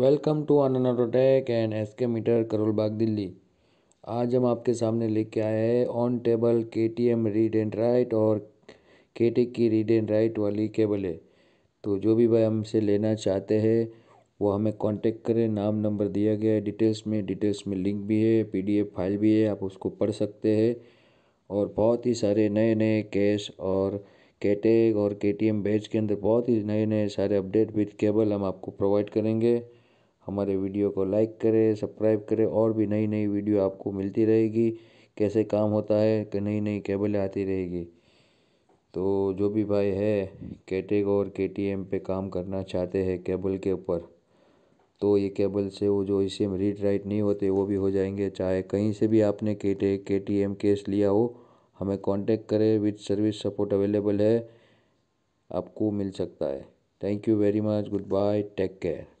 welcome to अननाटो take and S के metre Karol Bagh Delhi आज हम आपके सामने लेके आए हैं ऑन टेबल के T M read and right और के टी की रीड एंड राइट वाली केबल है तो जो भी भाई हमसे लेना चाहते हैं वो हमें कांटेक्ट करें नाम नंबर दिया गया है डिटेल्स में डिटेल्स में लिंक भी है पीडीएफ फाइल भी है आप उसको पढ़ सकते हैं और बहुत ही सारे नए नए कैश और केटेग और के टी एम बैच के अंदर बहुत ही नए नए सारे अपडेट विद केबल हम आपको प्रोवाइड करेंगे हमारे वीडियो को लाइक करें सब्सक्राइब करें और भी नई नई वीडियो आपको मिलती रहेगी कैसे काम होता है कि नई नई केबल आती रहेगी तो जो भी भाई है कैटेग और के टी एम पे काम करना चाहते हैं केबल के ऊपर तो ये केबल से वो जो इसी में रीड राइट नहीं होते वो भी हो जाएंगे चाहे कहीं से भी आपने के टी के टी एम केस लिया हो हमें कांटेक्ट करें विद सर्विस सपोर्ट अवेलेबल है आपको मिल सकता है thank you very much good bye take care